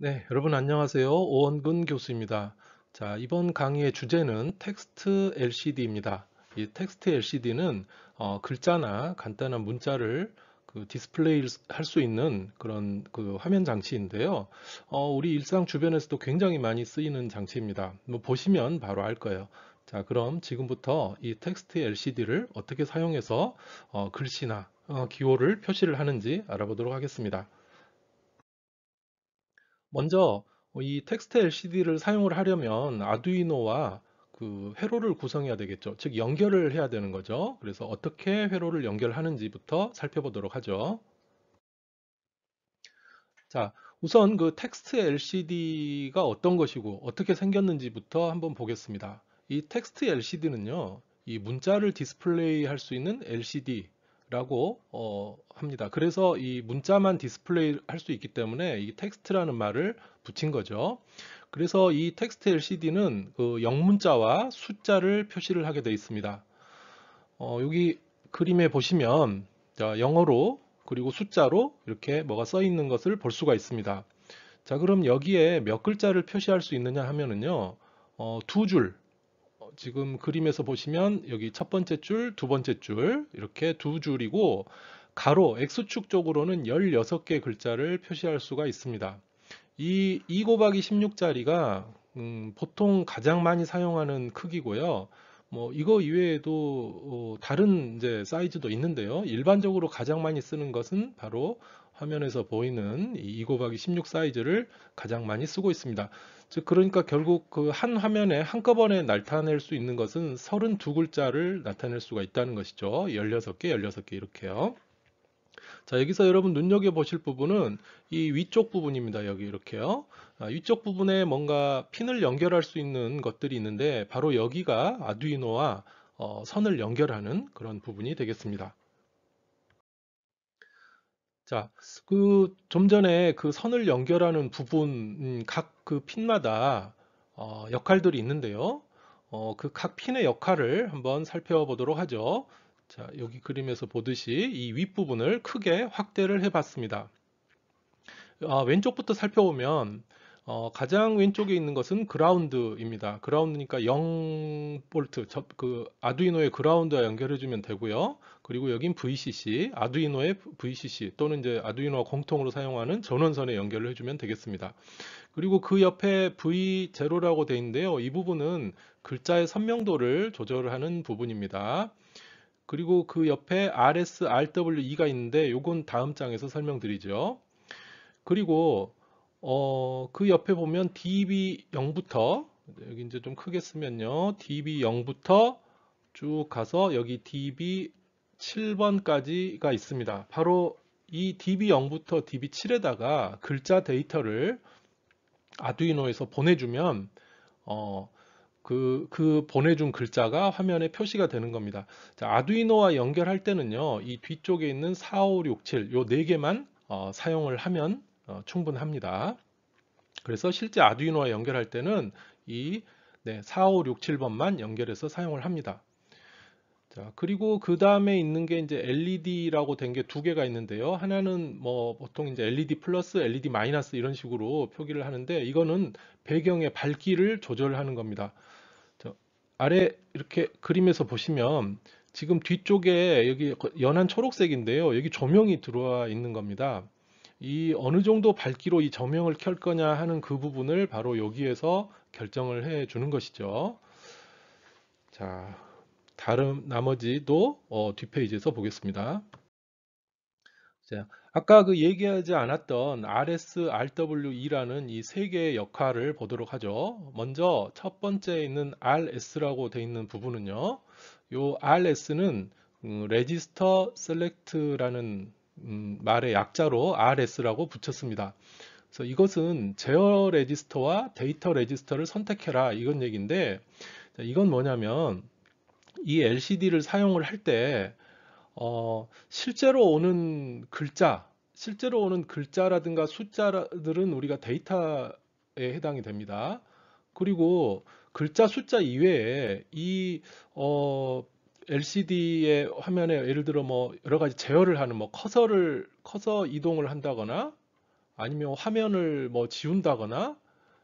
네, 여러분 안녕하세요. 오원근 교수입니다. 자, 이번 강의의 주제는 텍스트 LCD입니다. 이 텍스트 LCD는 어, 글자나 간단한 문자를 그 디스플레이 할 수 있는 그런 그 화면 장치인데요. 어, 우리 일상 주변에서도 굉장히 많이 쓰이는 장치입니다. 뭐 보시면 바로 알 거예요. 자, 그럼 지금부터 이 텍스트 LCD를 어떻게 사용해서 어, 글씨나 어, 기호를 표시를 하는지 알아보도록 하겠습니다. 먼저 어, 이 텍스트 LCD를 사용을 하려면 아두이노와 그 회로를 구성해야 되겠죠. 즉 연결을 해야 되는 거죠. 그래서 어떻게 회로를 연결하는지부터 살펴보도록 하죠. 자, 우선 그 텍스트 LCD가 어떤 것이고 어떻게 생겼는지부터 한번 보겠습니다. 이 텍스트 LCD는요. 이 문자를 디스플레이 할 수 있는 LCD 라고 어, 합니다. 그래서 이 문자만 디스플레이 할 수 있기 때문에 이 텍스트라는 말을 붙인 거죠. 그래서 이 텍스트 LCD는 그 영문자와 숫자를 표시를 하게 되어 있습니다. 어, 여기 그림에 보시면 자, 영어로 그리고 숫자로 이렇게 뭐가 써 있는 것을 볼 수가 있습니다. 자 그럼 여기에 몇 글자를 표시할 수 있느냐 하면은요. 어, 두 줄, 지금 그림에서 보시면 여기 첫 번째 줄, 두 번째 줄 이렇게 두 줄이고 가로 X축 쪽으로는 16개 글자를 표시할 수가 있습니다. 이2 곱하기 16짜리가 음, 보통 가장 많이 사용하는 크기고요. 뭐 이거 이외에도 어, 다른 이제 사이즈도 있는데요. 일반적으로 가장 많이 쓰는 것은 바로 화면에서 보이는 이2 곱하기 16 사이즈를 가장 많이 쓰고 있습니다. 즉 그러니까 결국 그 한 화면에 한꺼번에 나타낼 수 있는 것은 32글자를 나타낼 수가 있다는 것이죠. 16개, 16개 이렇게요. 자 여기서 여러분 눈여겨 보실 부분은 이 위쪽 부분입니다 여기 이렇게요 아, 위쪽 부분에 뭔가 핀을 연결할 수 있는 것들이 있는데 바로 여기가 아두이노와 어, 선을 연결하는 그런 부분이 되겠습니다 자, 그 좀 전에 그 선을 연결하는 부분 음, 각그 핀마다 어, 역할들이 있는데요. 어, 그 각 핀의 역할을 한번 살펴보도록 하죠. 자, 여기 그림에서 보듯이 이 윗부분을 크게 확대를 해봤습니다. 아, 왼쪽부터 살펴보면 어, 가장 왼쪽에 있는 것은 그라운드입니다. 그라운드니까 0 볼트, 그 아두이노의 그라운드와 연결해주면 되고요. 그리고 여긴 VCC, 아두이노의 VCC 또는 이제 아두이노와 공통으로 사용하는 전원선에 연결을 해주면 되겠습니다. 그리고 그 옆에 V0라고 되어 있는데요. 이 부분은 글자의 선명도를 조절하는 부분입니다. 그리고 그 옆에 RS, RWE가 있는데 이건 다음 장에서 설명드리죠. 그리고 어, 그 옆에 보면 db0부터 여기 이제 좀 크게 쓰면요. db0부터 쭉 가서 여기 db7번까지가 있습니다. 바로 이 db0부터 db7에다가 글자 데이터를 아두이노에서 보내주면 어, 그, 그 보내준 글자가 화면에 표시가 되는 겁니다. 자, 아두이노와 연결할 때는요. 이 뒤쪽에 있는 4, 5, 6, 7 요 네 개만 어, 사용을 하면 어, 충분합니다. 그래서 실제 아두이노와 연결할 때는 이 네, 4, 5, 6, 7번만 연결해서 사용을 합니다. 자, 그리고 그 다음에 있는 게 이제 LED라고 된 게 두 개가 있는데요. 하나는 뭐 보통 이제 LED 플러스, LED 마이너스 이런 식으로 표기를 하는데 이거는 배경의 밝기를 조절하는 겁니다. 자, 아래 이렇게 그림에서 보시면 지금 뒤쪽에 여기 연한 초록색인데요. 여기 조명이 들어와 있는 겁니다. 이 어느 정도 밝기로 이 조명을 켤 거냐 하는 그 부분을 바로 여기에서 결정을 해 주는 것이죠. 자, 다른 나머지도 어, 뒷페이지에서 보겠습니다. 자, 아까 그 얘기하지 않았던 RSRWE라는 이 세 개의 역할을 보도록 하죠. 먼저 첫 번째 있는 RS라고 돼 있는 부분은요. 요 RS는 음, 레지스터 셀렉트라는 음, 말의 약자로 RS라고 붙였습니다. 그래서 이것은 제어 레지스터와 데이터 레지스터를 선택해라 이건 얘기인데 이건 뭐냐면 이 LCD를 사용을 할때 어, 실제로 오는 글자, 실제로 오는 글자라든가 숫자들은 우리가 데이터에 해당이 됩니다. 그리고 글자 숫자 이외에 이 어, LCD의 화면에 예를 들어 뭐 여러 가지 제어를 하는 뭐 커서를 커서 이동을 한다거나 아니면 화면을 뭐 지운다거나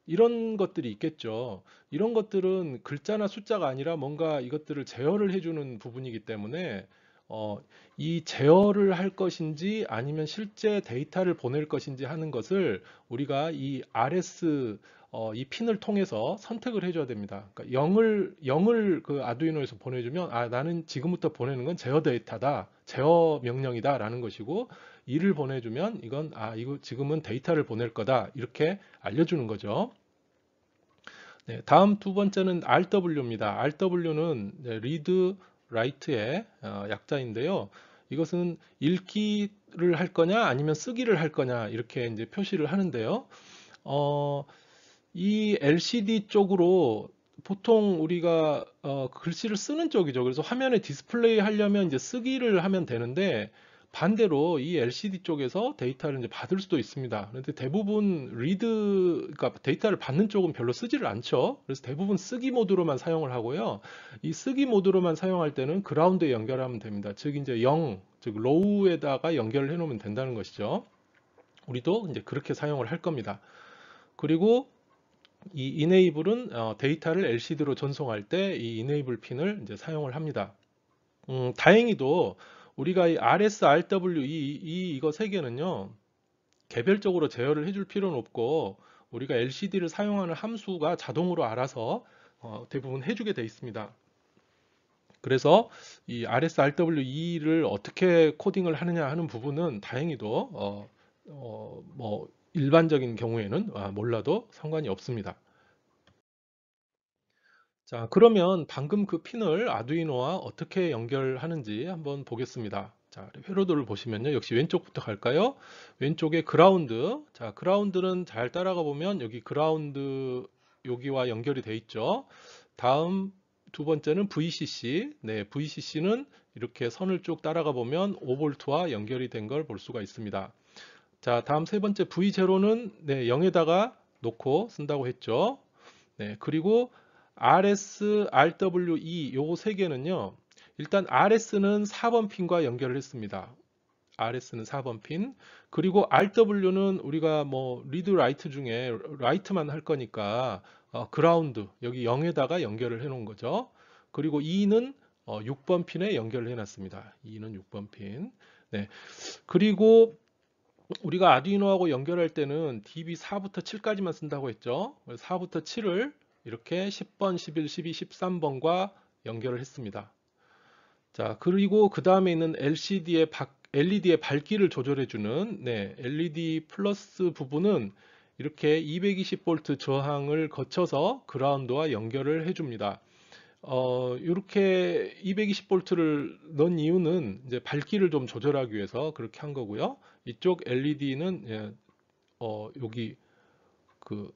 이런 것들이 있겠죠. 이런 것들은 글자나 숫자가 아니라 뭔가 이것들을 제어를 해주는 부분이기 때문에 어, 이 제어를 할 것인지 아니면 실제 데이터를 보낼 것인지 하는 것을 우리가 이 RS 어, 이 핀을 통해서 선택을 해줘야 됩니다. 그러니까 0을 0을 그 아두이노에서 보내주면 아 나는 지금부터 보내는 건 제어 데이터다, 제어 명령이다라는 것이고 2를 보내주면 이건 아 이거 지금은 데이터를 보낼 거다 이렇게 알려주는 거죠. 네, 다음 두 번째는 RW입니다. RW는 네, read write의 어, 약자인데요. 이것은 읽기를 할 거냐 아니면 쓰기를 할 거냐 이렇게 이제 표시를 하는데요. 어, 이 LCD 쪽으로 보통 우리가 어, 글씨를 쓰는 쪽이죠. 그래서 화면에 디스플레이 하려면 이제 쓰기를 하면 되는데 반대로 이 LCD 쪽에서 데이터를 이제 받을 수도 있습니다. 그런데 대부분 리드, 그러니까 데이터를 받는 쪽은 별로 쓰지를 않죠. 그래서 대부분 쓰기 모드로만 사용을 하고요. 이 쓰기 모드로만 사용할 때는 그라운드에 연결하면 됩니다. 즉 이제 0, 즉 로우에다가 연결을 해놓으면 된다는 것이죠. 우리도 이제 그렇게 사용을 할 겁니다. 그리고 이 enable은 어, 데이터를 LCD로 전송할 때 이 enable 핀을 이제 사용을 합니다. 음, 다행히도 우리가 이 RSRW 이, e, 이 e 이거 세 개는요 개별적으로 제어를 해줄 필요는 없고 우리가 LCD를 사용하는 함수가 자동으로 알아서 어, 대부분 해주게 돼 있습니다. 그래서 이 RSRW2를 e 어떻게 코딩을 하느냐 하는 부분은 다행히도 어, 어, 뭐 일반적인 경우에는 아, 몰라도 상관이 없습니다. 자 그러면 방금 그 핀을 아두이노와 어떻게 연결하는지 한번 보겠습니다. 자 회로도를 보시면요 역시 왼쪽부터 갈까요? 왼쪽에 그라운드 자 그라운드는 잘 따라가 보면 여기 그라운드 여기와 연결이 돼 있죠. 다음 두 번째는 VCC 네 VCC는 이렇게 선을 쭉 따라가 보면 5볼트와 연결이 된 걸 볼 수가 있습니다. 자, 다음 세 번째 V0는 네, 0에다가 놓고 쓴다고 했죠. 네, 그리고 RS, RWE 요 세 개는요. 일단 RS는 4번 핀과 연결을 했습니다. RS는 4번 핀. 그리고 RW는 우리가 뭐 리드 라이트 중에 라이트만 할 거니까 어, 그라운드 여기 0에다가 연결을 해 놓은 거죠. 그리고 E는 어, 6번 핀에 연결을 해 놨습니다. E는 6번 핀. 네. 그리고 우리가 아두이노하고 연결할 때는 DB 4부터 7까지만 쓴다고 했죠. 4부터 7을 이렇게 10번, 11, 12, 13번과 연결을 했습니다. 자, 그리고 그 다음에 있는 LCD의 박, LED의 밝기를 조절해주는 네, LED 플러스 부분은 이렇게 220V 저항을 거쳐서 그라운드와 연결을 해줍니다. 어, 이렇게 220볼트를 넣은 이유는 이제 밝기를 좀 조절하기 위해서 그렇게 한 거고요. 이쪽 LED는 예, 어, 여기 그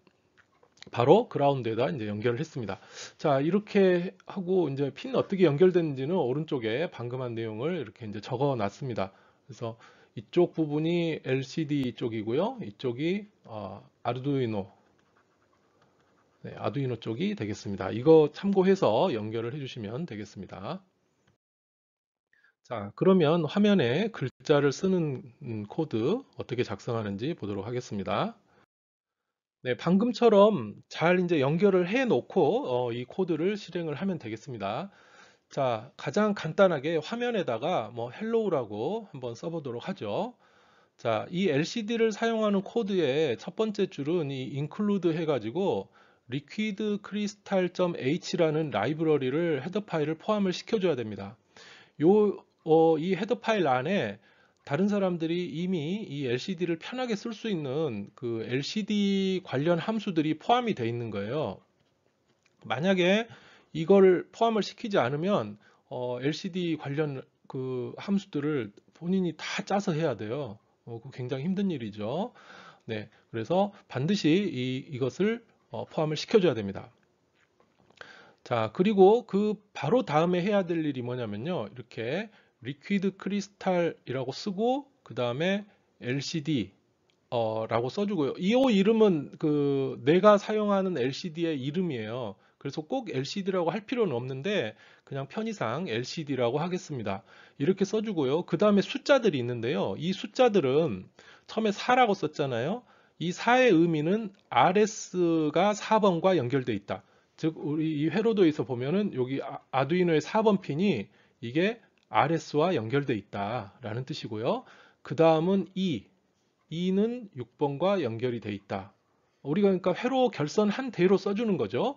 바로 그라운드에다 이제 연결을 했습니다. 자, 이렇게 하고 이제 핀 어떻게 연결되는지는 오른쪽에 방금 한 내용을 이렇게 이제 적어 놨습니다. 그래서 이쪽 부분이 LCD 쪽이고요. 이쪽이 어, 아르두이노 네, 아두이노 쪽이 되겠습니다. 이거 참고해서 연결을 해주시면 되겠습니다. 자, 그러면 화면에 글자를 쓰는 음, 코드 어떻게 작성하는지 보도록 하겠습니다. 네, 방금처럼 잘 이제 연결을 해 놓고 어, 이 코드를 실행을 하면 되겠습니다. 자, 가장 간단하게 화면에다가 뭐 헬로우라고 한번 써보도록 하죠. 자, 이 LCD를 사용하는 코드의 첫 번째 줄은 이 include 해가지고 q u i d c r y s t a l h 라는 라이브러리를 헤더 파일을 포함을 시켜줘야 됩니다. 요, 어, 이 헤더 파일 안에 다른 사람들이 이미 이 LCD를 편하게 쓸 수 있는 그 LCD 관련 함수들이 포함이 되어 있는 거예요. 만약에 이걸 포함을 시키지 않으면 어, LCD 관련 그 함수들을 본인이 다 짜서 해야 돼요. 어, 굉장히 힘든 일이죠. 네, 그래서 반드시 이, 이것을 어, 포함을 시켜줘야 됩니다. 자 그리고 그 바로 다음에 해야 될 일이 뭐냐면요 이렇게 리퀴드 크리스탈이라고 쓰고 그 다음에 LCD 어, 라고 써주고요. 이 이름은 그 내가 사용하는 LCD의 이름이에요. 그래서 꼭 LCD라고 할 필요는 없는데 그냥 편의상 LCD라고 하겠습니다. 이렇게 써주고요. 그 다음에 숫자들이 있는데요. 이 숫자들은 처음에 4라고 썼잖아요. 이 4의 의미는 RS가 4번과 연결돼 있다. 즉 우리 이 회로도에서 보면은 여기 아, 아두이노의 4번 핀이 이게 RS와 연결돼 있다라는 뜻이고요. 그 다음은 E, E는 6번과 연결이 돼 있다. 우리가 그러니까 회로 결선 한 대로 써주는 거죠.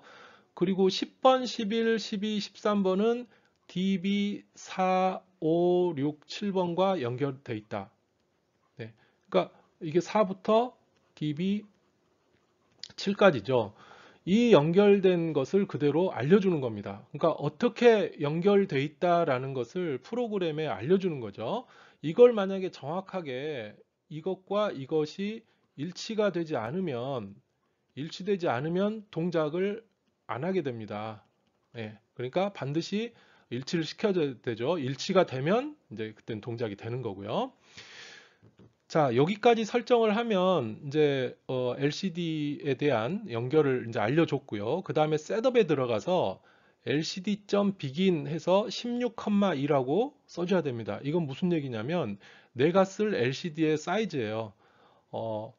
그리고 10번, 11, 12, 13번은 DB 4, 5, 6, 7번과 연결돼 있다. 네. 그러니까 이게 4부터 DB 7까지죠. 이 연결된 것을 그대로 알려주는 겁니다. 그러니까 어떻게 연결돼 있다라는 것을 프로그램에 알려주는 거죠. 이걸 만약에 정확하게 이것과 이것이 일치가 되지 않으면 일치되지 않으면 동작을 안 하게 됩니다. 예, 그러니까 반드시 일치를 시켜야 되죠. 일치가 되면 이제 그땐 동작이 되는 거고요. 자, 여기까지 설정을 하면 이제 어, LCD에 대한 연결을 이제 알려줬고요. 그 다음에 셋업에 들어가서 LCD.begin 해서 16,2라고 써줘야 됩니다. 이건 무슨 얘기냐면 내가 쓸 LCD의 사이즈예요. 어,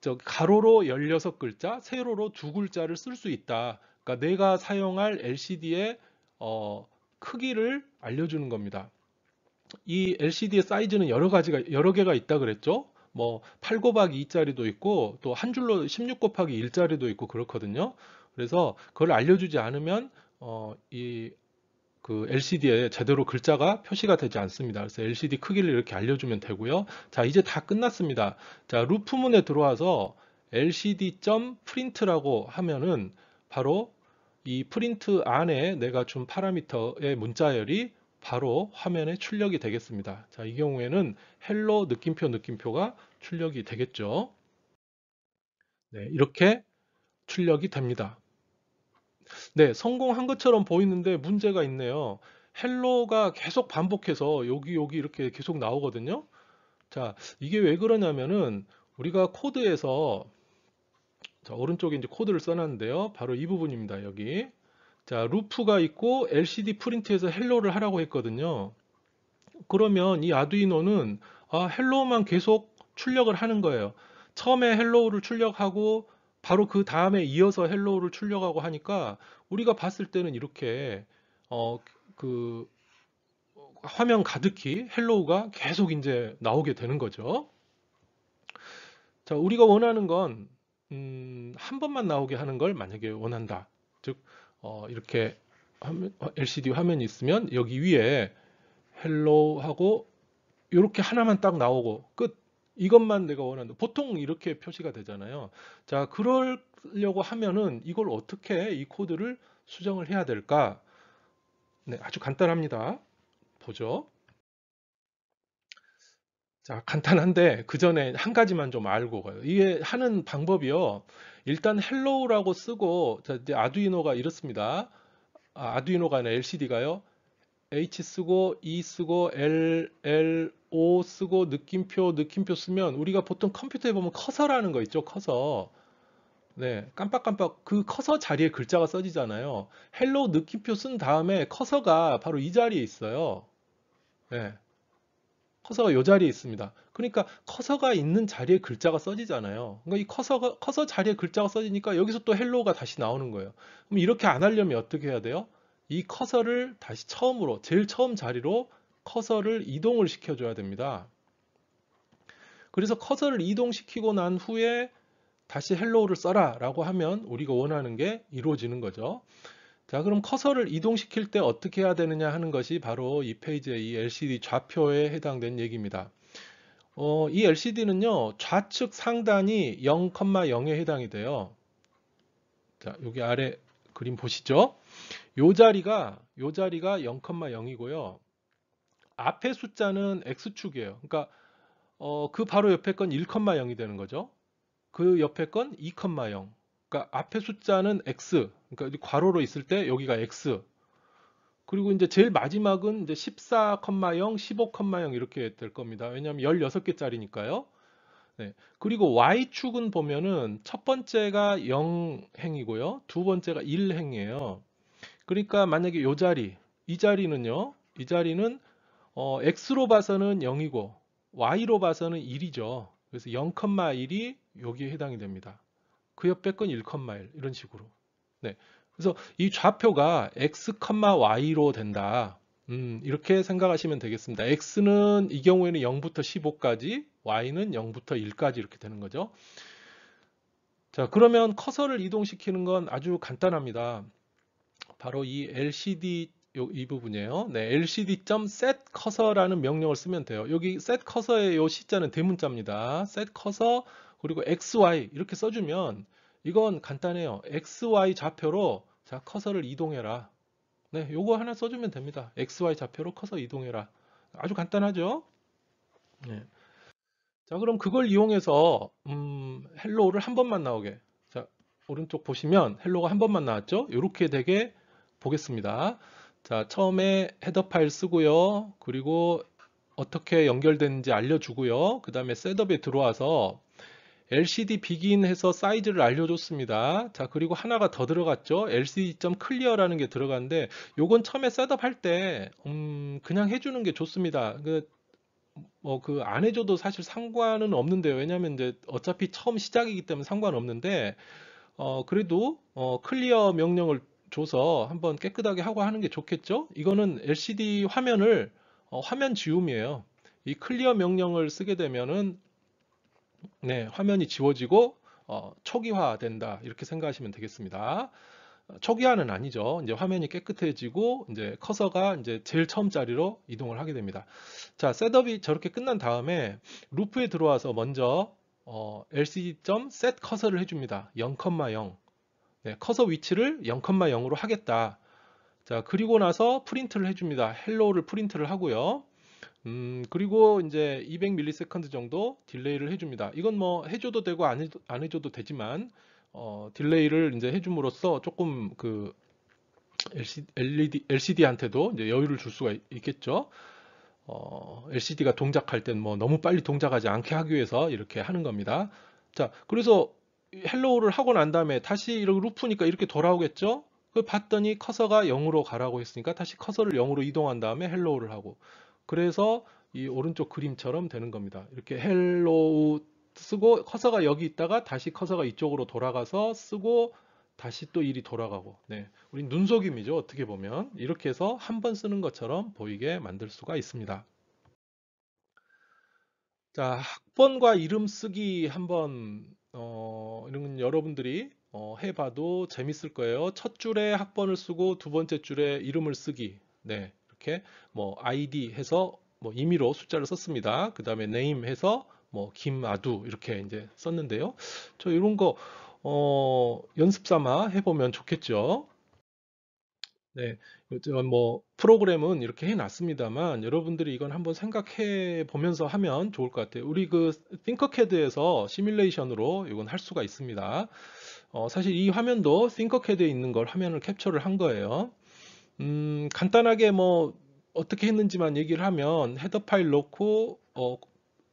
저 가로로 16글자, 세로로 2 글자를 쓸 수 있다. 그러니까 내가 사용할 LCD의 어, 크기를 알려주는 겁니다. 이 LCD의 사이즈는 여러 가지가 여러 개가 있다 그랬죠. 뭐8 곱하기 2짜리도 있고 또 한 줄로 16 곱하기 1짜리도 있고 그렇거든요. 그래서 그걸 알려주지 않으면 어, 이그 LCD에 제대로 글자가 표시가 되지 않습니다. 그래서 LCD 크기를 이렇게 알려주면 되고요. 자 이제 다 끝났습니다. 자 루프문에 들어와서 l c d p r i n 라고 하면은 바로 이 프린트 안에 내가 준 파라미터의 문자열이 바로 화면에 출력이 되겠습니다. 자, 이 경우에는 헬로 느낌표 느낌표가 출력이 되겠죠. 네, 이렇게 출력이 됩니다. 네, 성공한 것처럼 보이는데 문제가 있네요. 헬로가 계속 반복해서 여기 여기 이렇게 계속 나오거든요. 자, 이게 왜 그러냐면은 우리가 코드에서 자, 오른쪽에 이제 코드를 써놨는데요. 바로 이 부분입니다. 여기 자, 루프가 있고 LCD 프린트에서 헬로를 하라고 했거든요. 그러면 이 아두이노는 아, 헬로우만 계속 출력을 하는 거예요. 처음에 헬로우를 출력하고 바로 그 다음에 이어서 헬로우를 출력하고 하니까 우리가 봤을 때는 이렇게 어, 그 화면 가득히 헬로우가 계속 이제 나오게 되는 거죠. 자, 우리가 원하는 건, 음, 한 번만 나오게 하는 걸 만약에 원한다. 즉, 어, 이렇게 화면, LCD 화면이 있으면 여기 위에 헬로 하고 이렇게 하나만 딱 나오고 끝 이것만 내가 원하는 보통 이렇게 표시가 되잖아요 자 그러려고 하면은 이걸 어떻게 이 코드를 수정을 해야 될까 네 아주 간단합니다 보죠 자, 간단한데 그 전에 한 가지만 좀 알고 가요. 이게 하는 방법이요. 일단 헬로우라고 쓰고 자, 이제 아두이노가 이렇습니다. 아, 두이노가 아니라 LCD가요. H 쓰고 E 쓰고 L L O 쓰고 느낌표 느낌표 쓰면 우리가 보통 컴퓨터에 보면 커서라는 거 있죠. 커서. 네, 깜빡깜빡 그 커서 자리에 글자가 써지잖아요. 헬로 우 느낌표 쓴 다음에 커서가 바로 이 자리에 있어요. 네. 커서가 이 자리에 있습니다. 그러니까 커서가 있는 자리에 글자가 써지잖아요. 그러니까 이 커서가 커서 자리에 글자가 써지니까 여기서 또 헬로우가 다시 나오는 거예요. 그럼 이렇게 안 하려면 어떻게 해야 돼요? 이 커서를 다시 처음으로 제일 처음 자리로 커서를 이동을 시켜줘야 됩니다. 그래서 커서를 이동시키고 난 후에 다시 헬로우를 써라 라고 하면 우리가 원하는 게 이루어지는 거죠. 자 그럼 커서를 이동시킬 때 어떻게 해야 되느냐 하는 것이 바로 이 페이지의 이 LCD 좌표에 해당된 얘기입니다. 어, 이 LCD는요 좌측 상단이 0,0에 해당이 돼요. 자 여기 아래 그림 보시죠. 요 자리가 요 자리가 0,0이고요. 앞에 숫자는 x축이에요. 그러니까 어, 그 바로 옆에 건 1,0이 되는 거죠. 그 옆에 건 2,0. 그러니까 앞에 숫자는 x, 그러니까 괄호로 있을 때 여기가 x. 그리고 이제 제일 마지막은 이제 14,0, 15,0 이렇게 될 겁니다. 왜냐하면 16개짜리니까요. 네. 그리고 y축은 보면은 첫 번째가 0행이고요. 두 번째가 1행이에요. 그러니까 만약에 이 자리, 이 자리는요. 이 자리는 어, x로 봐서는 0이고 y로 봐서는 1이죠. 그래서 0,1이 여기에 해당이 됩니다. 그 옆에 건1,1 이런 식으로. 네. 그래서 이 좌표가 x, y로 된다. 음, 이렇게 생각하시면 되겠습니다. x는 이 경우에는 0부터 15까지, y는 0부터 1까지 이렇게 되는 거죠. 자, 그러면 커서를 이동시키는 건 아주 간단합니다. 바로 이 LCD 요, 이 부분이에요. 네, LCD.set 커서라는 명령을 쓰면 돼요. 여기 set 커서의 요 C자는 대문자입니다. set 커서 그리고 XY 이렇게 써주면 이건 간단해요. XY 좌표로 자 커서를 이동해라. 네, 요거 하나 써주면 됩니다. XY 좌표로 커서 이동해라. 아주 간단하죠? 네. 자, 그럼 그걸 이용해서 음, 헬로우를 한 번만 나오게. 자, 오른쪽 보시면 헬로우가 한 번만 나왔죠? 이렇게 되게 보겠습니다. 자, 처음에 헤더 파일 쓰고요. 그리고 어떻게 연결되는지 알려주고요. 그 다음에 셋업에 들어와서 LCD 비긴 해서 사이즈를 알려줬습니다. 자 그리고 하나가 더 들어갔죠. LCD.clear라는 게 들어갔는데 요건 처음에 셋업할 때 음, 그냥 해주는 게 좋습니다. 그, 뭐 그 안 해줘도 사실 상관은 없는데요. 왜냐면 하 이제 어차피 처음 시작이기 때문에 상관없는데 어 그래도 어 클리어 명령을 줘서 한번 깨끗하게 하고 하는 게 좋겠죠? 이거는 LCD 화면을 어, 화면 지움이에요. 이 클리어 명령을 쓰게 되면은 네, 화면이 지워지고 어, 초기화된다 이렇게 생각하시면 되겠습니다. 어, 초기화는 아니죠. 이제 화면이 깨끗해지고 이제 커서가 이제 제일 처음 자리로 이동을 하게 됩니다. 자, 셋업이 저렇게 끝난 다음에 루프에 들어와서 먼저 어, lc.set 커서를 해줍니다. 0,0 네, 커서 위치를 0,0으로 하겠다. 자, 그리고 나서 프린트를 해줍니다. 헬로우를 프린트를 하고요. 음, 그리고 이제 200ms 정도 딜레이를 해줍니다. 이건 뭐 해줘도 되고 안, 해안 해줘도 되지만 어, 딜레이를 이제 해줌으로써 조금 그 LCD, LCD한테도 이제 여유를 줄 수가 있겠죠. 어, LCD가 동작할 땐뭐 너무 빨리 동작하지 않게 하기 위해서 이렇게 하는 겁니다. 자, 그래서 헬로우를 하고 난 다음에 다시 이렇게 루프니까 이렇게 돌아오겠죠? 그 봤더니 커서가 0으로 가라고 했으니까 다시 커서를 0으로 이동한 다음에 헬로우를 하고 그래서 이 오른쪽 그림처럼 되는 겁니다. 이렇게 헬로우 쓰고 커서가 여기 있다가 다시 커서가 이쪽으로 돌아가서 쓰고 다시 또 일이 돌아가고 네. 우리 눈속임이죠. 어떻게 보면 이렇게 해서 한 번 쓰는 것처럼 보이게 만들 수가 있습니다. 자, 학번과 이름 쓰기 한번 어, 이런 여러분들이 어, 해봐도 재밌을 거예요. 첫 줄에 학번을 쓰고 두 번째 줄에 이름을 쓰기. 네. 이렇게 뭐 id 해서 뭐 임의로 숫자를 썼습니다. 그 다음에 name 해서 뭐 김아두 이렇게 이제 썼는데요. 저 이런 거 어, 연습 삼아 해보면 좋겠죠. 네, 뭐 프로그램은 이렇게 해놨습니다만 여러분들이 이건 한번 생각해 보면서 하면 좋을 것 같아요. 우리 그 띵커캐드에서 시뮬레이션으로 이건 할 수가 있습니다. 어, 사실 이 화면도 띵커캐드에 있는 걸 화면을 캡처를 한 거예요. 음, 간단하게 뭐 어떻게 했는지만 얘기를 하면 헤더 파일 넣고 어,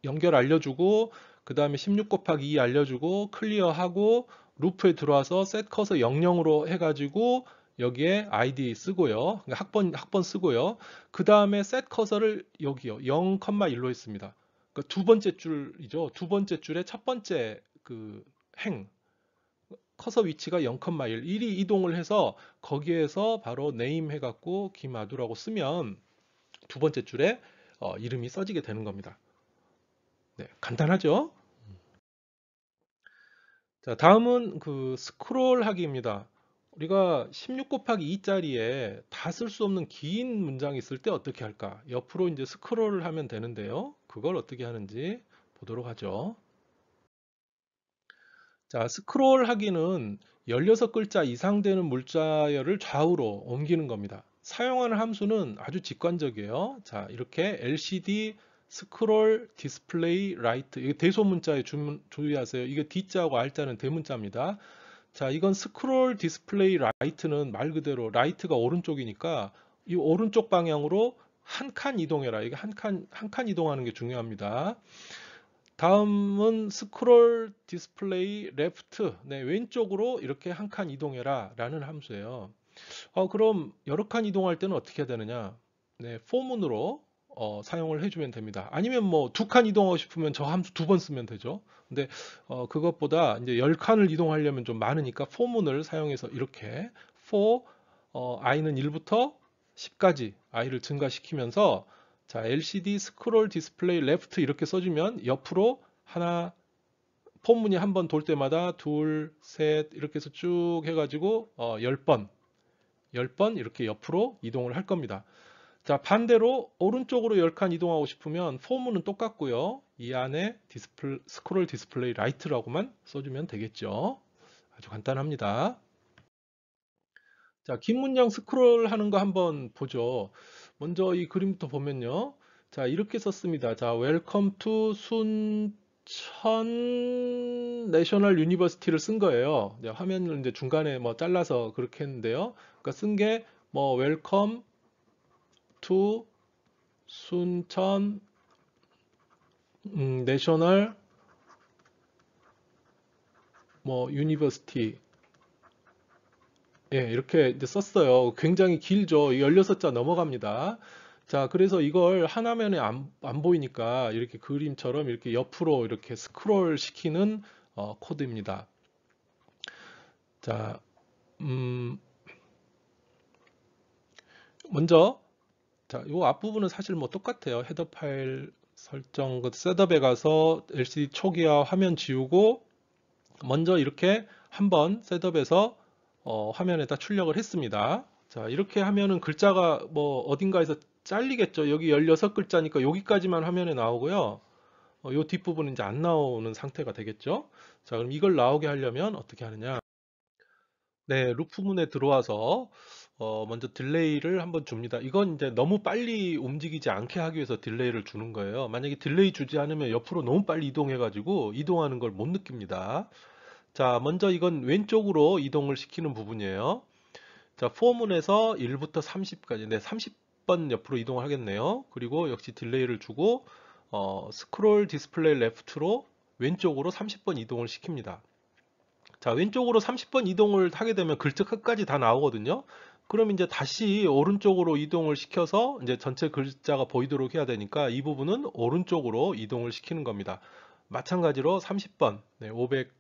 연결 알려주고 그 다음에 16 곱하기 2 알려주고 클리어하고 루프에 들어와서 셋 커서 00으로 해가지고 여기에 아이디 쓰고요. 그러니까 학번, 학번 쓰고요. 그 다음에 셋 커서를 여기요. 0,1로 했습니다. 그두 그러니까 번째 줄이죠. 두 번째 줄에첫 번째 그 행, 커서 위치가 0컷마일 일이 이동을 해서 거기에서 바로 네임 해갖고 김아두라고 쓰면 두 번째 줄에 어, 이름이 써지게 되는 겁니다. 네, 간단하죠? 자, 다음은 그 스크롤 하기입니다. 우리가 16 곱하기 2짜리에 다 쓸 수 없는 긴 문장이 있을 때 어떻게 할까? 옆으로 이제 스크롤을 하면 되는데요. 그걸 어떻게 하는지 보도록 하죠. 자, 스크롤 하기는 16글자 이상 되는 물자열을 좌우로 옮기는 겁니다. 사용하는 함수는 아주 직관적이에요. 자, 이렇게 LCD 스크롤 디스플레이 라이트 이게 대소문자에 주, 주의하세요. 이게 D자하고 R자는 대문자입니다. 자, 이건 스크롤 디스플레이 라이트는 말 그대로 라이트가 오른쪽이니까 이 오른쪽 방향으로 한 칸 이동해라. 이게 한 칸 한 칸 이동하는 게 중요합니다. 다음은 스크롤 디스플레이 레프트 네, 왼쪽으로 이렇게 한 칸 이동해라 라는 함수예요 어, 그럼 여러 칸 이동할 때는 어떻게 해야 되느냐 네, 포문으로 어, 사용을 해주면 됩니다 아니면 뭐 두 칸 이동하고 싶으면 저 함수 두 번 쓰면 되죠 근데 어, 그것보다 이제 열 칸을 이동하려면 좀 많으니까 포문을 사용해서 이렇게 for 어, i는 1부터 10까지 i를 증가시키면서 자, LCD 스크롤 디스플레이 레프트 이렇게 써주면 옆으로 하나 폰 문이 한 번 돌 때마다 둘, 셋 이렇게 해서 쭉 해가지고 어, 10번, 10번 이렇게 옆으로 이동을 할 겁니다. 자 반대로 오른쪽으로 10칸 이동하고 싶으면 포문은 똑같고요. 이 안에 디스플, 스크롤 디스플레이 라이트라고만 써주면 되겠죠. 아주 간단합니다. 자, 김문양 스크롤 하는 거 한번 보죠. 먼저 이 그림부터 보면요. 자, 이렇게 썼습니다. 자, 웰컴 투 순천 내셔널 유니버시티를 쓴 거예요. 이제 화면을 이제 중간에 뭐 잘라서 그렇게 했는데요. 그러니까 쓴 게 뭐 웰컴 투 순천 음, 내셔널 뭐 유니버시티 예, 이렇게 이제 썼어요. 굉장히 길죠. 16자 넘어갑니다. 자, 그래서 이걸 하나면에 안, 안 보이니까 이렇게 그림처럼 이렇게 옆으로 이렇게 스크롤 시키는 어, 코드입니다. 자, 음, 먼저 자, 이 앞부분은 사실 뭐 똑같아요. 헤더 파일 설정 그 셋업에 가서 LCD 초기화 화면 지우고 먼저 이렇게 한번 셋업에서 어, 화면에다 출력을 했습니다. 자 이렇게 하면은 글자가 뭐 어딘가에서 잘리겠죠. 여기 16글자니까 여기까지만 화면에 나오고요. 어, 요 뒷부분은 이제 안 나오는 상태가 되겠죠. 자 그럼 이걸 나오게 하려면 어떻게 하느냐. 네, 루프문에 들어와서 어, 먼저 딜레이를 한번 줍니다. 이건 이제 너무 빨리 움직이지 않게 하기 위해서 딜레이를 주는 거예요. 만약에 딜레이 주지 않으면 옆으로 너무 빨리 이동해가지고 이동하는 걸 못 느낍니다. 자, 먼저 이건 왼쪽으로 이동을 시키는 부분이에요. 자, 포문에서 1부터 30까지. 네, 30번 옆으로 이동을 하겠네요. 그리고 역시 딜레이를 주고 어, 스크롤 디스플레이 레프트로 왼쪽으로 30번 이동을 시킵니다. 자, 왼쪽으로 30번 이동을 하게 되면 글자 끝까지 다 나오거든요. 그럼 이제 다시 오른쪽으로 이동을 시켜서 이제 전체 글자가 보이도록 해야 되니까 이 부분은 오른쪽으로 이동을 시키는 겁니다. 마찬가지로 30번, 네, 500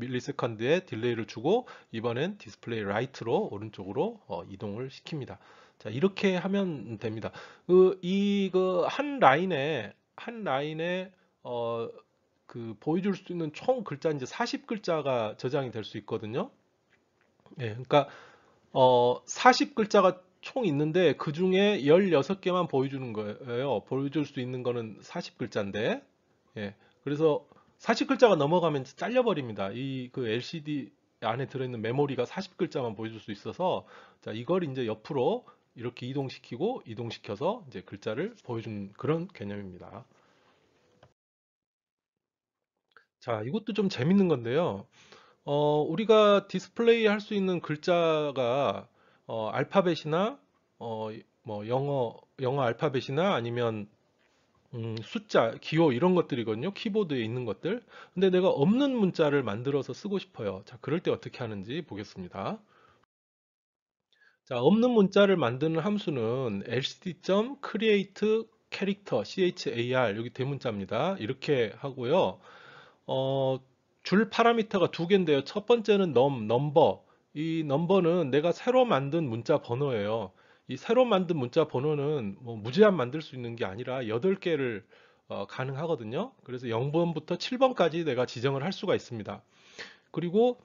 밀리세컨드의 딜레이를 주고 이번엔 디스플레이 라이트로 오른쪽으로 어, 이동을 시킵니다. 자 이렇게 하면 됩니다. 그, 이그 한 라인에 한 라인에 어, 그 보여줄 수 있는 총 글자 이제 40글자가 저장이 될 수 있거든요. 예, 그러니까 어, 40글자가 총 있는데 그 중에 16개만 보여주는 거예요. 보여줄 수 있는 거는 40글자인데. 예. 그래서 40글자가 넘어가면 잘려버립니다. 이 그 LCD 안에 들어있는 메모리가 40글자만 보여줄 수 있어서 자 이걸 이제 옆으로 이렇게 이동시키고 이동시켜서 이제 글자를 보여준 그런 개념입니다. 자 이것도 좀 재밌는 건데요. 어, 우리가 디스플레이 할 수 있는 글자가 어, 알파벳이나 어, 뭐 영어 영어 알파벳이나 아니면 음, 숫자, 기호 이런 것들이거든요. 키보드에 있는 것들. 근데 내가 없는 문자를 만들어서 쓰고 싶어요. 자, 그럴 때 어떻게 하는지 보겠습니다. 자, 없는 문자를 만드는 함수는 lcd.create character char 여기 대문자입니다. 이렇게 하고요. 어, 줄 파라미터가 두 개인데요. 첫 번째는 num, number. 이 넘버는 내가 새로 만든 문자 번호예요. 이 새로 만든 문자 번호는 뭐 무제한 만들 수 있는 게 아니라 8개를 어, 가능하거든요. 그래서 0번부터 7번까지 내가 지정을 할 수가 있습니다. 그리고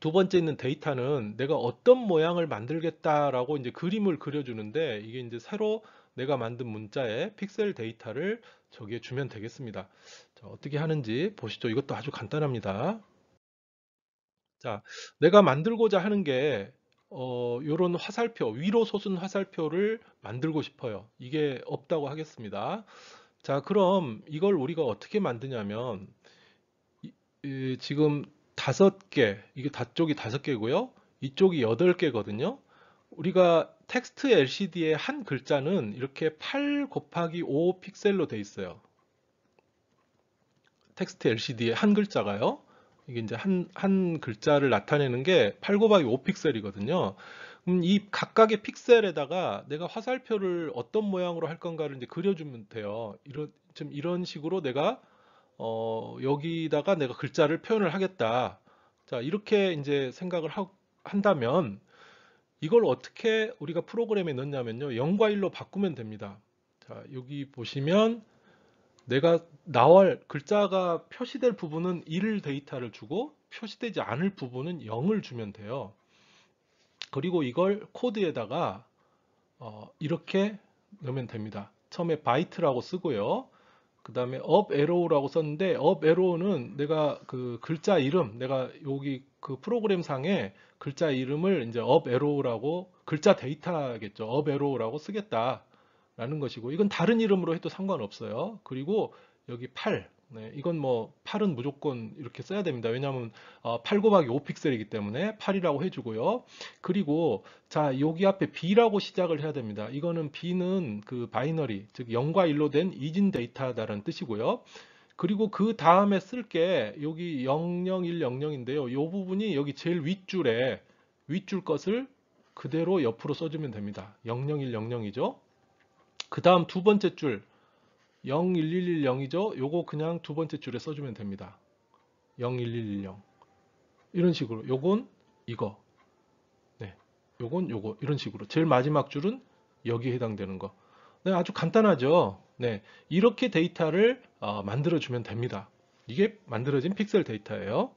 두 번째 있는 데이터는 내가 어떤 모양을 만들겠다라고 이제 그림을 그려주는데 이게 이제 새로 내가 만든 문자에 픽셀 데이터를 저기에 주면 되겠습니다. 자, 어떻게 하는지 보시죠. 이것도 아주 간단합니다. 자, 내가 만들고자 하는 게 어, 요런 화살표, 위로 솟은 화살표를 만들고 싶어요. 이게 없다고 하겠습니다. 자, 그럼 이걸 우리가 어떻게 만드냐면, 이, 이, 지금 다섯 개, 이게 다 쪽이 다섯 개고요. 이쪽이 여덟 개거든요. 우리가 텍스트 LCD의 한 글자는 이렇게 8 곱하기 5 픽셀로 돼 있어요. 텍스트 LCD의 한 글자가요. 이게 이제 한, 한 글자를 나타내는 게8 곱하기 5픽셀이거든요. 그럼 이 각각의 픽셀에다가 내가 화살표를 어떤 모양으로 할 건가를 이제 그려주면 돼요. 이런, 좀 이런 식으로 내가, 어, 여기다가 내가 글자를 표현을 하겠다. 자, 이렇게 이제 생각을 하, 한다면 이걸 어떻게 우리가 프로그램에 넣냐면요. 0과 1로 바꾸면 됩니다. 자, 여기 보시면 내가 나올 글자가 표시될 부분은 1을 데이터를 주고 표시되지 않을 부분은 0을 주면 돼요. 그리고 이걸 코드에다가 어, 이렇게 넣으면 됩니다. 처음에 바이트라고 쓰고요. 그 다음에 업 에로우라고 썼는데 업 에로우는 내가 그 글자 이름 내가 여기 그 프로그램 상에 글자 이름을 이제 업 에로우라고 글자 데이터겠죠. 업 에로우라고 쓰겠다. 라는 것이고 이건 다른 이름으로 해도 상관없어요. 그리고 여기 8 네, 이건 뭐 8은 무조건 이렇게 써야 됩니다. 왜냐하면 어, 8 곱하기 5픽셀이기 때문에 8이라고 해주고요. 그리고 자 여기 앞에 B라고 시작을 해야 됩니다. 이거는 B는 그 바이너리 즉 0과 1로 된 이진 데이터다라는 뜻이고요. 그리고 그 다음에 쓸 게 여기 00100인데요. 이 부분이 여기 제일 윗줄에 윗줄 것을 그대로 옆으로 써주면 됩니다. 00100이죠. 그 다음 두 번째 줄 01110이죠. 요거 그냥 두 번째 줄에 써주면 됩니다. 01110 이런 식으로 요건 이거 네, 요건 요거 이런 식으로 제일 마지막 줄은 여기 해당되는 거 네, 아주 간단하죠. 네, 이렇게 데이터를 어, 만들어주면 됩니다. 이게 만들어진 픽셀 데이터예요.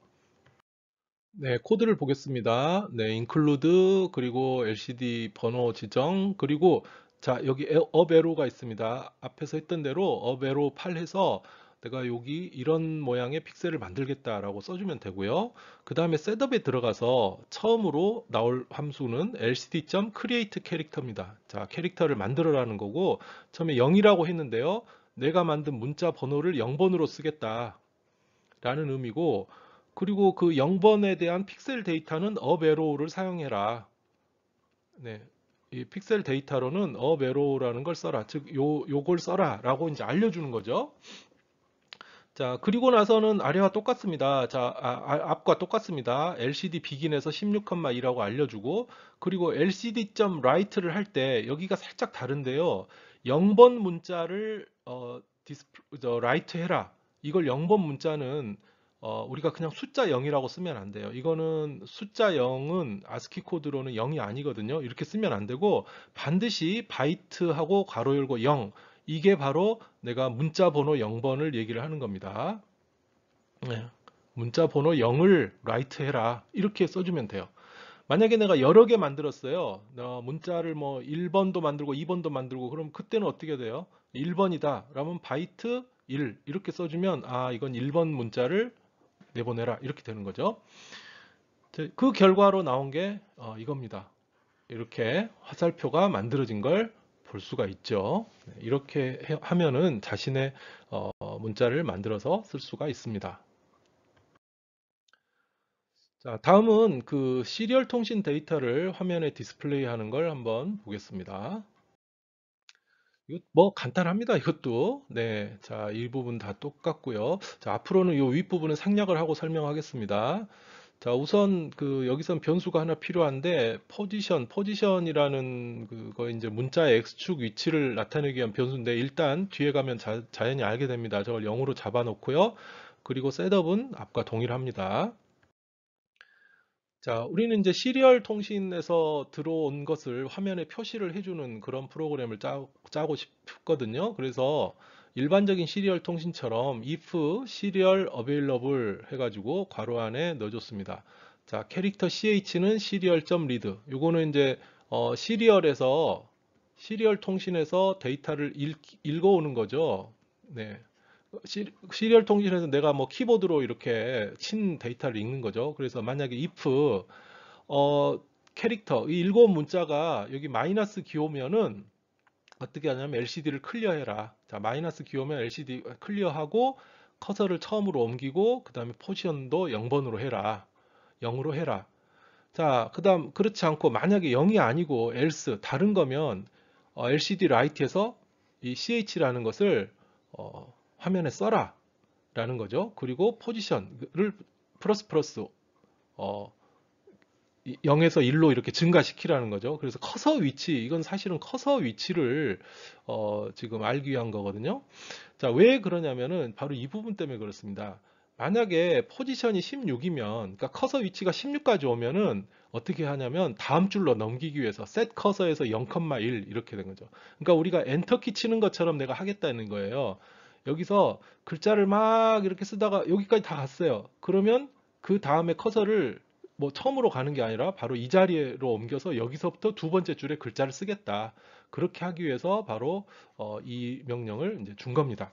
네, 코드를 보겠습니다. 네, include 그리고 LCD 번호 지정 그리고 자 여기 어베로가 있습니다. 앞에서 했던 대로 어베로 8해서 내가 여기 이런 모양의 픽셀을 만들겠다라고 써주면 되고요. 그 다음에 셋업에 들어가서 처음으로 나올 함수는 lcd.create 캐릭터입니다. 자 캐릭터를 만들어라는 거고 처음에 0이라고 했는데요. 내가 만든 문자 번호를 0번으로 쓰겠다 라는 의미고 그리고 그 0번에 대한 픽셀 데이터는 어베로를 사용해라. 네, 이 픽셀 데이터로는 어메로라는 걸 써라. 즉, 요, 요걸 써라. 라고 이제 알려주는 거죠. 자, 그리고 나서는 아래와 똑같습니다. 자, 아, 아 앞과 똑같습니다. LCD 비긴에서 16,2라고 컴마 알려주고, 그리고 LCD.write를 할 때 여기가 살짝 다른데요. 0번 문자를 어, 디스 저, 라이트 해라. 이걸 0번 문자는 어, 우리가 그냥 숫자 0이라고 쓰면 안 돼요. 이거는 숫자 0은 아스키 코드로는 0이 아니거든요. 이렇게 쓰면 안 되고 반드시 바이트하고 괄호 열고 0 이게 바로 내가 문자 번호 0번을 얘기를 하는 겁니다. 네. 문자 번호 0을 라이트 해라 이렇게 써주면 돼요. 만약에 내가 여러 개 만들었어요. 어, 문자를 뭐 1번도 만들고 2번도 만들고 그럼 그때는 어떻게 돼요? 1번이다. 그러면 바이트 1 이렇게 써주면 아 이건 1번 문자를 내보내라 이렇게 되는 거죠. 그 결과로 나온 게 어, 이겁니다. 이렇게 화살표가 만들어진 걸 볼 수가 있죠. 네, 이렇게 하면은 자신의 어, 문자를 만들어서 쓸 수가 있습니다. 자, 다음은 그 시리얼 통신 데이터를 화면에 디스플레이하는 걸 한번 보겠습니다. 이뭐 간단합니다. 이것도. 네. 자, 이 부분 다 똑같고요. 자, 앞으로는 이 윗부분은 생략을 하고 설명하겠습니다. 자, 우선 그 여기선 변수가 하나 필요한데 포지션, 포지션이라는 그거 이제 문자의 x축 위치를 나타내기 위한 변수인데 일단 뒤에 가면 자, 자연히 알게 됩니다. 저걸 0으로 잡아 놓고요. 그리고 셋업은 앞과 동일합니다. 자, 우리는 이제 시리얼 통신에서 들어온 것을 화면에 표시를 해주는 그런 프로그램을 짜, 짜고 싶거든요. 그래서 일반적인 시리얼 통신처럼 if 시리얼 available 해가지고 괄호 안에 넣어줬습니다. 자, 캐릭터 ch는 시리얼.read. 요거는 이제 어, 시리얼에서 시리얼 통신에서 데이터를 읽, 읽어오는 거죠. 네. 시리얼 통신에서 내가 뭐 키보드로 이렇게 친 데이터를 읽는 거죠. 그래서 만약에 if 어, 캐릭터 이 일곱 문자가 여기 마이너스 기호면은 어떻게 하냐면 LCD를 클리어해라. 자 마이너스 기호면 LCD 클리어하고 커서를 처음으로 옮기고 그 다음에 포지션도 0번으로 해라. 0으로 해라. 자, 그 다음 그렇지 않고 만약에 0이 아니고 else 다른 거면 어, LCD 라이트에서 이 ch라는 것을 어, 화면에 써라 라는 거죠. 그리고 포지션을 플러스 플러스 어, 0에서 1로 이렇게 증가시키라는 거죠. 그래서 커서 위치, 이건 사실은 커서 위치를 어, 지금 알기 위한 거거든요. 자, 왜 그러냐면은 바로 이 부분 때문에 그렇습니다. 만약에 포지션이 16이면, 그러니까 커서 위치가 16까지 오면은 어떻게 하냐면 다음 줄로 넘기기 위해서 set 커서에서 0,1 이렇게 된 거죠. 그러니까 우리가 엔터키 치는 것처럼 내가 하겠다는 거예요. 여기서 글자를 막 이렇게 쓰다가 여기까지 다 갔어요. 그러면 그 다음에 커서를 뭐 처음으로 가는 게 아니라 바로 이 자리로 옮겨서 여기서부터 두 번째 줄에 글자를 쓰겠다. 그렇게 하기 위해서 바로 어, 이 명령을 이제 준 겁니다.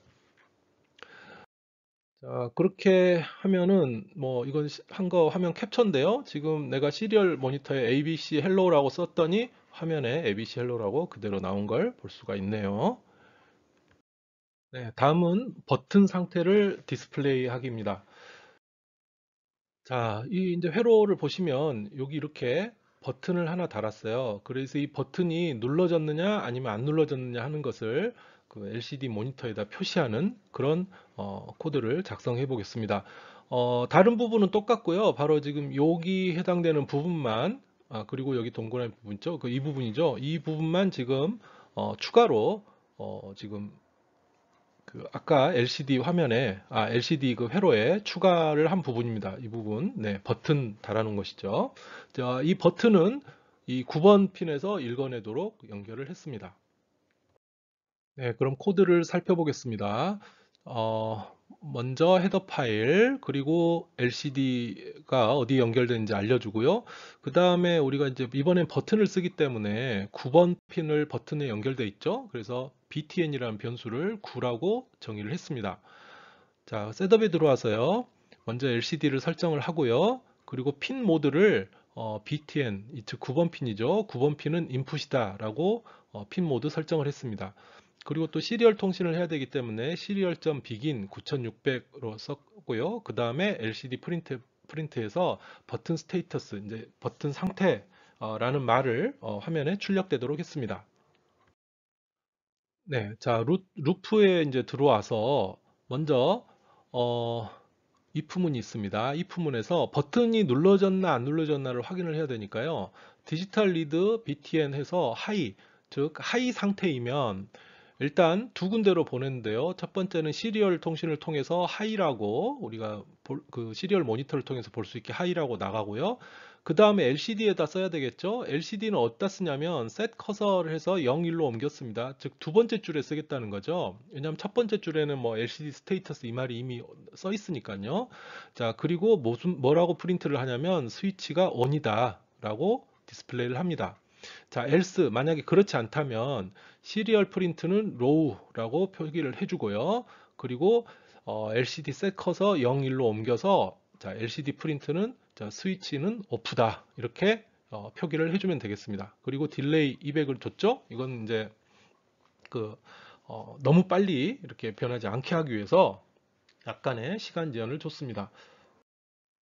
자, 그렇게 하면은 뭐 이건 한 거 화면 캡처인데요. 지금 내가 시리얼 모니터에 ABC 헬로우라고 썼더니 화면에 ABC 헬로우라고 그대로 나온 걸 볼 수가 있네요. 네, 다음은 버튼 상태를 디스플레이 하기입니다. 자, 이 이제 회로를 보시면 여기 이렇게 버튼을 하나 달았어요. 그래서 이 버튼이 눌러졌느냐 아니면 안 눌러졌느냐 하는 것을 그 LCD 모니터에다 표시하는 그런 어, 코드를 작성해 보겠습니다. 어, 다른 부분은 똑같고요. 바로 지금 여기 해당되는 부분만 아, 그리고 여기 동그라미 부분 있죠. 그 이 부분이죠. 이 부분만 지금 어, 추가로 어, 지금 그 아까 LCD 화면에 아 LCD 그 회로에 추가를 한 부분입니다. 이 부분 네 버튼 달아놓은 것이죠. 자, 이 버튼은 이 9번 핀에서 읽어내도록 연결을 했습니다. 네, 그럼 코드를 살펴보겠습니다. 어, 먼저 헤더 파일 그리고 LCD가 어디 연결되는지 알려주고요. 그 다음에 우리가 이제 이번엔 버튼을 쓰기 때문에 9번 핀을 버튼에 연결돼 있죠. 그래서 btn이라는 변수를 9라고 정의를 했습니다. 자, 셋업에 들어와서요. 먼저 LCD를 설정을 하고요. 그리고 핀 모드를 어, btn, 즉 9번 핀이죠. 9번 핀은 인풋이다 라고 어, 핀 모드 설정을 했습니다. 그리고 또 시리얼 통신을 해야 되기 때문에 시리얼 b e g 9600으로 썼고요. 그 다음에 LCD 프린트, 프린트에서 버튼 스테이터스, 이제 버튼 상태라는 어, 말을 어, 화면에 출력되도록 했습니다. 네, 자, 루, 프에 이제 들어와서 먼저 어, 이프문이 있습니다. 이프문에서 버튼이 눌러졌나 안 눌러졌나를 확인을 해야 되니까요. 디지털 리드 BTN 해서 하이, 즉 하이 상태이면 일단 두 군데로 보냈는데요첫 번째는 시리얼 통신을 통해서 하이라고 우리가 볼, 그 시리얼 모니터를 통해서 볼 수 있게 하이라고 나가고요. 그 다음에 LCD에다 써야 되겠죠. LCD는 어디다 쓰냐면 set 커서를 해서 0, 1로 옮겼습니다. 즉 두 번째 줄에 쓰겠다는 거죠. 왜냐하면 첫 번째 줄에는 뭐 LCD 스테이터스 이 말이 이미 써 있으니까요. 자 그리고 무슨 뭐라고 프린트를 하냐면 스위치가 on이다 라고 디스플레이를 합니다. 자 else 만약에 그렇지 않다면 시리얼 프린트는 로우라고 표기를 해주고요. 그리고 어, LCD 셋 커서 01로 옮겨서 자, LCD 프린트는 자, 스위치는 오프다 이렇게 어, 표기를 해주면 되겠습니다. 그리고 딜레이 200을 줬죠. 이건 이제 그 어, 너무 빨리 이렇게 변하지 않게 하기 위해서 약간의 시간 제한을 줬습니다.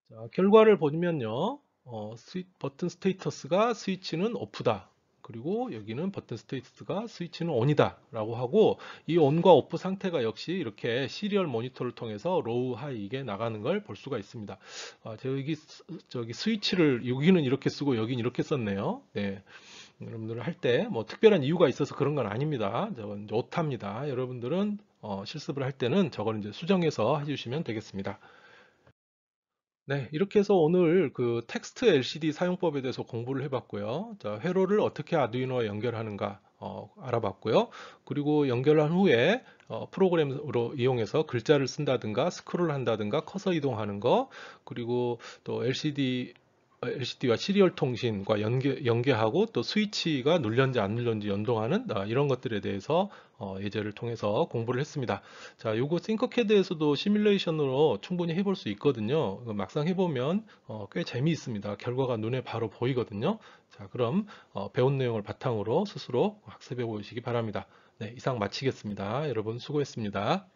자, 결과를 보면요. 어, 버튼 스테이터스가 스위치는 오프다. 그리고 여기는 버튼 스테이트가 스위치는 ON이다 라고 하고 이 ON과 OFF 상태가 역시 이렇게 시리얼 모니터를 통해서 로우 하이게 나가는 걸 볼 수가 있습니다. 아, 저기, 저기 스위치를 여기는 이렇게 쓰고 여긴 이렇게 썼네요. 네. 여러분들 할 때 뭐 특별한 이유가 있어서 그런 건 아닙니다. 저건 오타입니다. 여러분들은 어, 실습을 할 때는 저걸 이제 수정해서 해주시면 되겠습니다. 네, 이렇게 해서 오늘 그 텍스트 LCD 사용법에 대해서 공부를 해봤고요. 자, 회로를 어떻게 아두이노와 연결하는가 어, 알아봤고요. 그리고 연결한 후에 어, 프로그램으로 이용해서 글자를 쓴다든가 스크롤 한다든가 커서 이동하는 거 그리고 또 LCD 어, LCD와 시리얼 통신과 연계, 연계하고 또 스위치가 눌렸는지 안 눌렸는지 연동하는 아, 이런 것들에 대해서 어, 예제를 통해서 공부를 했습니다. 자, 요거 싱크캐드에서도 시뮬레이션으로 충분히 해볼 수 있거든요. 막상 해보면 어, 꽤 재미있습니다. 결과가 눈에 바로 보이거든요. 자, 그럼 어, 배운 내용을 바탕으로 스스로 학습해 보시기 바랍니다. 네, 이상 마치겠습니다. 여러분 수고했습니다.